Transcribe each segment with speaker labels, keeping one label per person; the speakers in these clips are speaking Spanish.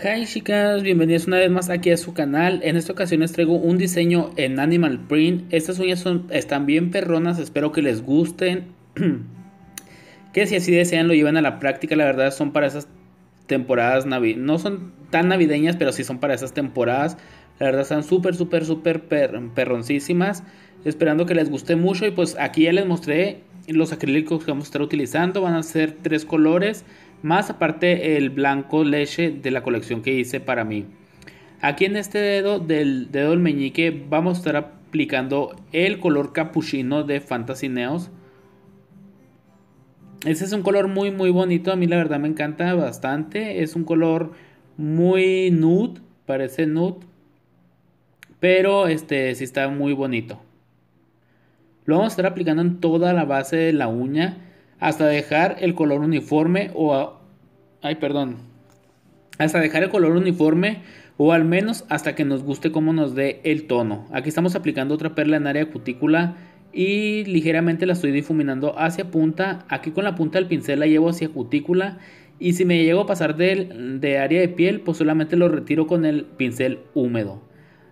Speaker 1: Hi chicas, bienvenidas una vez más aquí a su canal. En esta ocasión les traigo un diseño en Animal Print. Estas uñas son, están bien perronas, espero que les gusten. que si así desean lo lleven a la práctica, la verdad son para esas temporadas navideñas, No son tan navideñas, pero sí son para esas temporadas. La verdad están súper, súper, súper perroncísimas. Esperando que les guste mucho y pues aquí ya les mostré los acrílicos que vamos a estar utilizando. Van a ser tres colores más aparte el blanco leche de la colección que hice para mí. Aquí en este dedo del dedo del meñique vamos a estar aplicando el color capuchino de Fantasy Neos. Ese es un color muy muy bonito, a mí la verdad me encanta bastante. Es un color muy nude, parece nude, pero este sí está muy bonito. Lo vamos a estar aplicando en toda la base de la uña hasta dejar el color uniforme o ay, perdón, hasta dejar el color uniforme o al menos hasta que nos guste cómo nos dé el tono. Aquí estamos aplicando otra perla en área cutícula y ligeramente la estoy difuminando hacia punta. Aquí con la punta del pincel la llevo hacia cutícula y si me llego a pasar de área de piel pues solamente lo retiro con el pincel húmedo.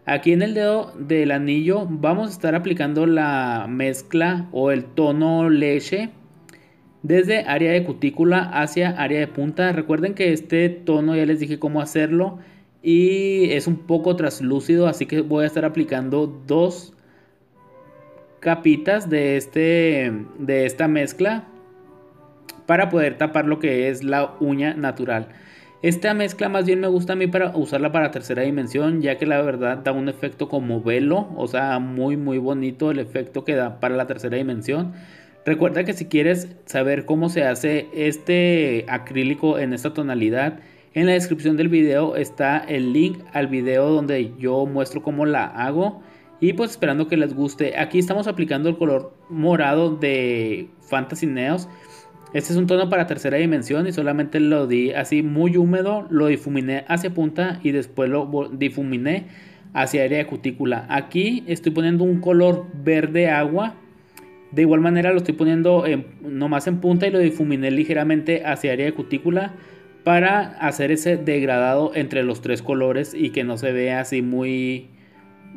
Speaker 1: Aquí en el dedo del anillo vamos a estar aplicando la mezcla o el tono leche desde área de cutícula hacia área de punta. Recuerden que este tono ya les dije cómo hacerlo y es un poco traslúcido, así que voy a estar aplicando dos capitas de, este, de esta mezcla para poder tapar lo que es la uña natural. Esta mezcla más bien me gusta a mí para usarla para tercera dimensión, ya que la verdad da un efecto como velo, o sea, muy muy bonito el efecto que da para la tercera dimensión. Recuerda que si quieres saber cómo se hace este acrílico en esta tonalidad, en la descripción del video está el link al video donde yo muestro cómo la hago. Y pues esperando que les guste. Aquí estamos aplicando el color morado de Fantasy Neos. Este es un tono para tercera dimensión y solamente lo di así muy húmedo, lo difuminé hacia punta y después lo difuminé hacia área de cutícula. Aquí estoy poniendo un color verde agua de igual manera lo estoy poniendo eh, nomás en punta y lo difuminé ligeramente hacia área de cutícula para hacer ese degradado entre los tres colores y que no se vea así muy,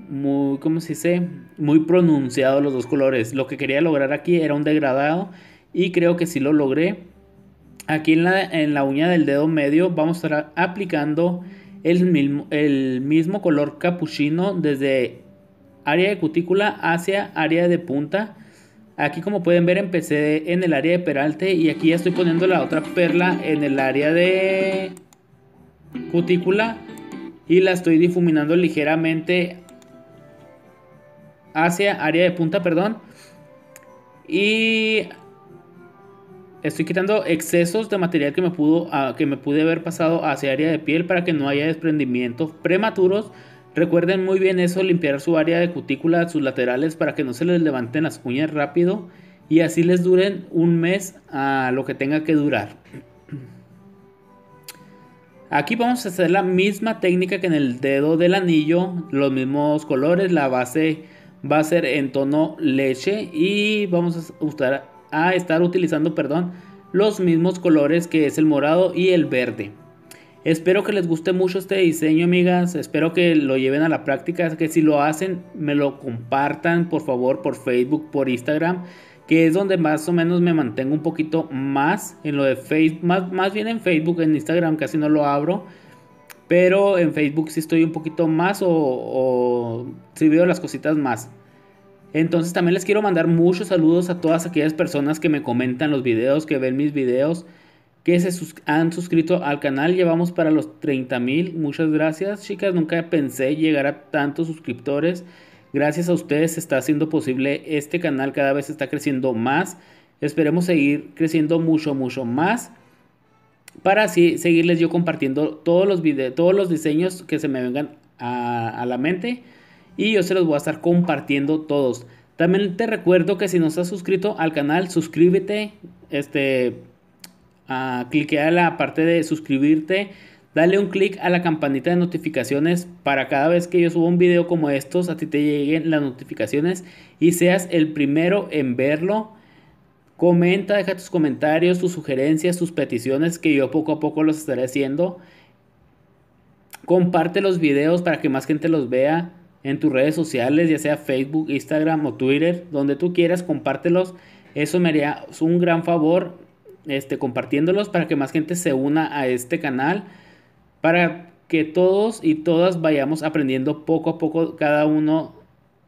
Speaker 1: muy, ¿cómo se Muy pronunciado los dos colores. Lo que quería lograr aquí era un degradado y creo que sí lo logré. Aquí en la, uña del dedo medio vamos a estar aplicando el mismo, el mismo color capuchino desde área de cutícula hacia área de punta Aquí como pueden ver empecé en el área de peralte y aquí ya estoy poniendo la otra perla en el área de cutícula y la estoy difuminando ligeramente hacia área de punta, perdón. Y estoy quitando excesos de material que me, pudo, ah, que me pude haber pasado hacia área de piel para que no haya desprendimientos prematuros Recuerden muy bien eso, limpiar su área de cutícula, sus laterales, para que no se les levanten las uñas rápido y así les duren un mes a lo que tenga que durar. Aquí vamos a hacer la misma técnica que en el dedo del anillo, los mismos colores, la base va a ser en tono leche y vamos a, a estar utilizando perdón, los mismos colores que es el morado y el verde. Espero que les guste mucho este diseño, amigas. Espero que lo lleven a la práctica. Que si lo hacen, me lo compartan, por favor, por Facebook, por Instagram. Que es donde más o menos me mantengo un poquito más en lo de Facebook. Más, bien en Facebook, en Instagram casi no lo abro. Pero en Facebook sí estoy un poquito más o, o veo las cositas más. Entonces también les quiero mandar muchos saludos a todas aquellas personas que me comentan los videos, que ven mis videos que se han suscrito al canal. Llevamos para los 30 mil. Muchas gracias, chicas. Nunca pensé llegar a tantos suscriptores. Gracias a ustedes está haciendo posible este canal. Cada vez está creciendo más. Esperemos seguir creciendo mucho, mucho más. Para así seguirles yo compartiendo todos los videos, todos los diseños que se me vengan a, a la mente. Y yo se los voy a estar compartiendo todos. También te recuerdo que si no estás suscrito al canal, suscríbete. Este, a la parte de suscribirte, dale un clic a la campanita de notificaciones para cada vez que yo suba un video como estos, a ti te lleguen las notificaciones y seas el primero en verlo. Comenta, deja tus comentarios, tus sugerencias, tus peticiones que yo poco a poco los estaré haciendo. Comparte los videos para que más gente los vea en tus redes sociales, ya sea Facebook, Instagram o Twitter, donde tú quieras, compártelos. Eso me haría un gran favor este, compartiéndolos para que más gente se una a este canal, para que todos y todas vayamos aprendiendo poco a poco cada uno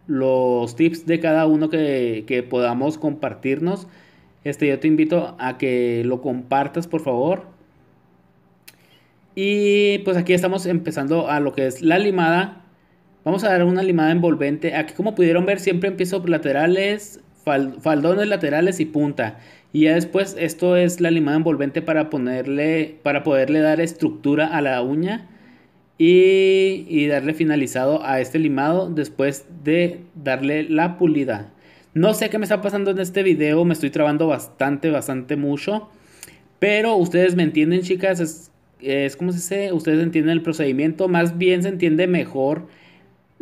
Speaker 1: los tips de cada uno que, podamos compartirnos. Este, yo te invito a que lo compartas, por favor. Y pues aquí estamos empezando a lo que es la limada. Vamos a dar una limada envolvente. Aquí como pudieron ver siempre empiezo laterales, faldones laterales y punta. Y ya después esto es la limada envolvente para, ponerle, para poderle dar estructura a la uña y, y darle finalizado a este limado después de darle la pulida. No sé qué me está pasando en este video, me estoy trabando bastante, bastante mucho. Pero ustedes me entienden, chicas, es, es como se dice, ustedes entienden el procedimiento, más bien se entiende mejor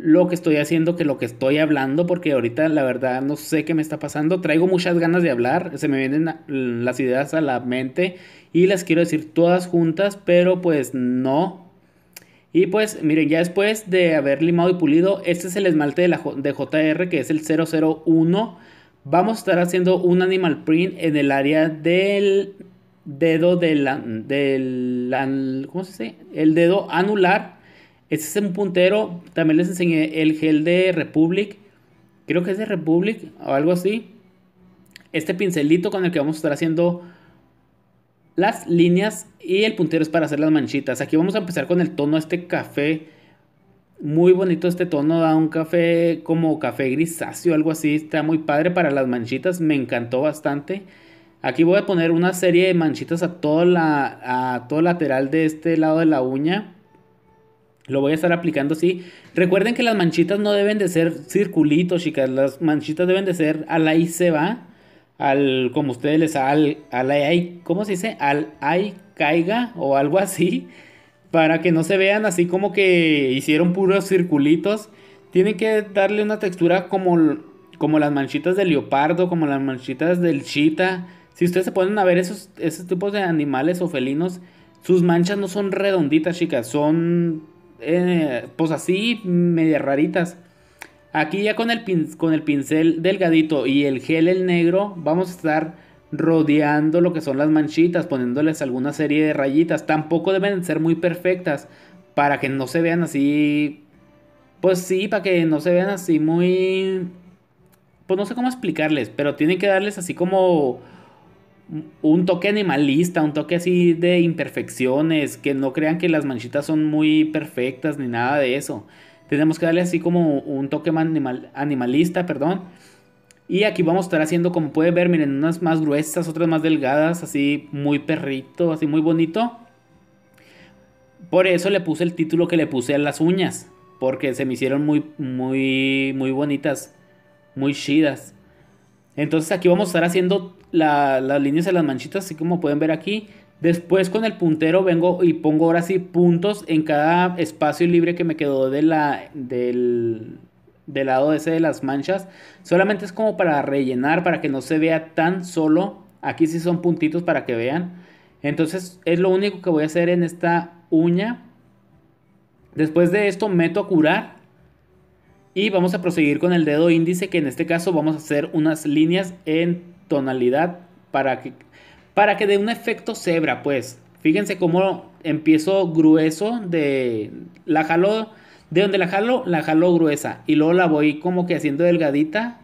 Speaker 1: lo que estoy haciendo que lo que estoy hablando, porque ahorita la verdad no sé qué me está pasando. Traigo muchas ganas de hablar, se me vienen las ideas a la mente y las quiero decir todas juntas, pero pues no. Y pues miren, ya después de haber limado y pulido, este es el esmalte de, la, de JR que es el 001. Vamos a estar haciendo un animal print en el área del dedo del, del ¿cómo se dice? El dedo anular este es un puntero. También les enseñé el gel de Republic. Creo que es de Republic o algo así. Este pincelito con el que vamos a estar haciendo las líneas y el puntero es para hacer las manchitas. Aquí vamos a empezar con el tono este café. Muy bonito este tono, da un café como café grisáceo, o algo así. Está muy padre para las manchitas, me encantó bastante. Aquí voy a poner una serie de manchitas a todo, la, a todo lateral de este lado de la uña. Lo voy a estar aplicando así. Recuerden que las manchitas no deben de ser circulitos, chicas. Las manchitas deben de ser al ahí se va. Al, como ustedes les, al, al ahí, ¿cómo se dice? Al ahí caiga o algo así. Para que no se vean así como que hicieron puros circulitos. Tienen que darle una textura como, como las manchitas del leopardo, como las manchitas del chita. Si ustedes se ponen a ver esos, esos tipos de animales o felinos, sus manchas no son redonditas, chicas. Son eh, pues así, media raritas. Aquí ya con el, con el pincel delgadito y el gel el negro vamos a estar rodeando lo que son las manchitas, poniéndoles alguna serie de rayitas. Tampoco deben ser muy perfectas para que no se vean así... Pues sí, para que no se vean así muy... Pues no sé cómo explicarles, pero tienen que darles así como un toque animalista, un toque así de imperfecciones, que no crean que las manchitas son muy perfectas ni nada de eso. Tenemos que darle así como un toque animalista, perdón. Y aquí vamos a estar haciendo, como pueden ver, miren, unas más gruesas, otras más delgadas, así muy perrito, así muy bonito. Por eso le puse el título que le puse a las uñas, porque se me hicieron muy, muy, muy bonitas, muy chidas. Entonces aquí vamos a estar haciendo las líneas de las manchitas, así como pueden ver aquí. Después con el puntero vengo y pongo ahora sí puntos en cada espacio libre que me quedó de la, del, del lado ese de las manchas. Solamente es como para rellenar, para que no se vea tan solo. Aquí sí son puntitos para que vean. Entonces es lo único que voy a hacer en esta uña. Después de esto meto a curar. Y vamos a proseguir con el dedo índice, que en este caso vamos a hacer unas líneas en tonalidad para que, para que dé un efecto cebra, pues. Fíjense cómo empiezo grueso de... La jalo. De donde la jalo, la jalo gruesa. Y luego la voy como que haciendo delgadita.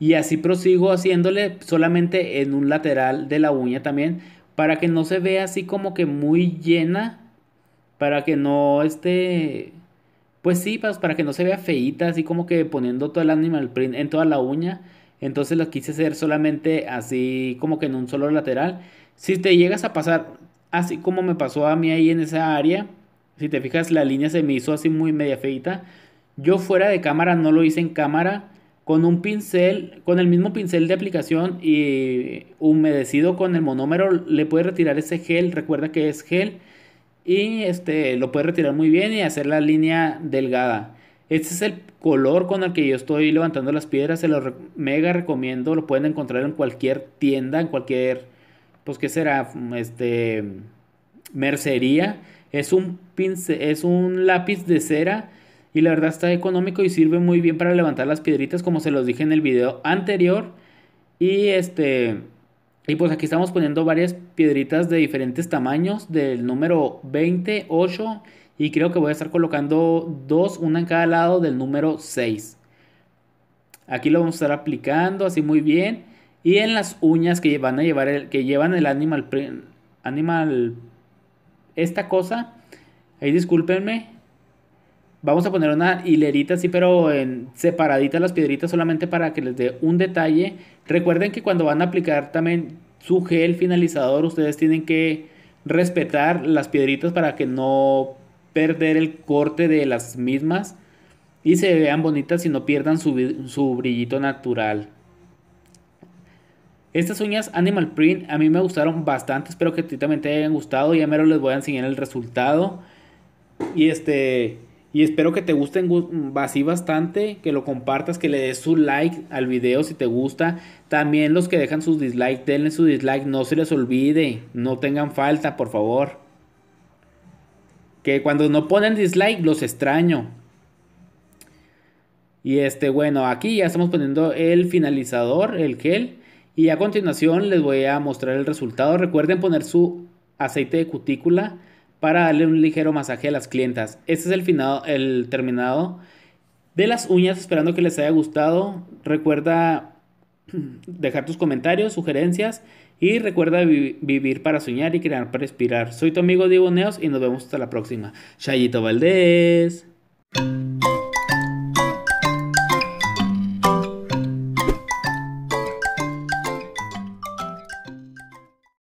Speaker 1: Y así prosigo haciéndole solamente en un lateral de la uña también. Para que no se vea así como que muy llena. Para que no esté... Pues sí, pues, para, que no se vea feita. Así como que poniendo todo el animal print en toda la uña. Entonces lo quise hacer solamente así como que en un solo lateral. Si te llegas a pasar así como me pasó a mí ahí en esa área, si te fijas la línea se me hizo así muy media feita. Yo fuera de cámara no lo hice en cámara con un pincel, con el mismo pincel de aplicación y humedecido con el monómero, le puedes retirar ese gel, recuerda que es gel, y este, lo puedes retirar muy bien y hacer la línea delgada. Este es el color con el que yo estoy levantando las piedras. Se lo mega recomiendo. Lo pueden encontrar en cualquier tienda, en cualquier, pues qué será, este, mercería. Es un, pince es un lápiz de cera y la verdad está económico y sirve muy bien para levantar las piedritas como se los dije en el video anterior. Y este... Y pues aquí estamos poniendo varias piedritas de diferentes tamaños, del número 28, 8 y creo que voy a estar colocando dos, una en cada lado del número 6. Aquí lo vamos a estar aplicando así muy bien. Y en las uñas que van a llevar el, que llevan el animal animal esta cosa, ahí discúlpenme. Vamos a poner una hilerita así, pero en separadita las piedritas solamente para que les dé un detalle. Recuerden que cuando van a aplicar también su gel finalizador, ustedes tienen que respetar las piedritas para que no perder el corte de las mismas y se vean bonitas y no pierdan su, brillito natural. Estas uñas Animal Print a mí me gustaron bastante, espero que a ti también te hayan gustado, ya mero les voy a enseñar el resultado. Y este y espero que te gusten mm, así bastante, que lo compartas, que le des su like al video si te gusta. También los que dejan sus dislike, denle su dislike, no se les olvide, no tengan falta, por favor. Que cuando no ponen dislike los extraño. Y este, bueno, aquí ya estamos poniendo el finalizador, el gel. Y a continuación les voy a mostrar el resultado. Recuerden poner su aceite de cutícula para darle un ligero masaje a las clientas. Este es el, final, el terminado de las uñas. Esperando que les haya gustado. Recuerda dejar tus comentarios, sugerencias y recuerda vivir para soñar y crear para inspirar. Soy tu amigo Diego y nos vemos hasta la próxima. Chayito Valdés.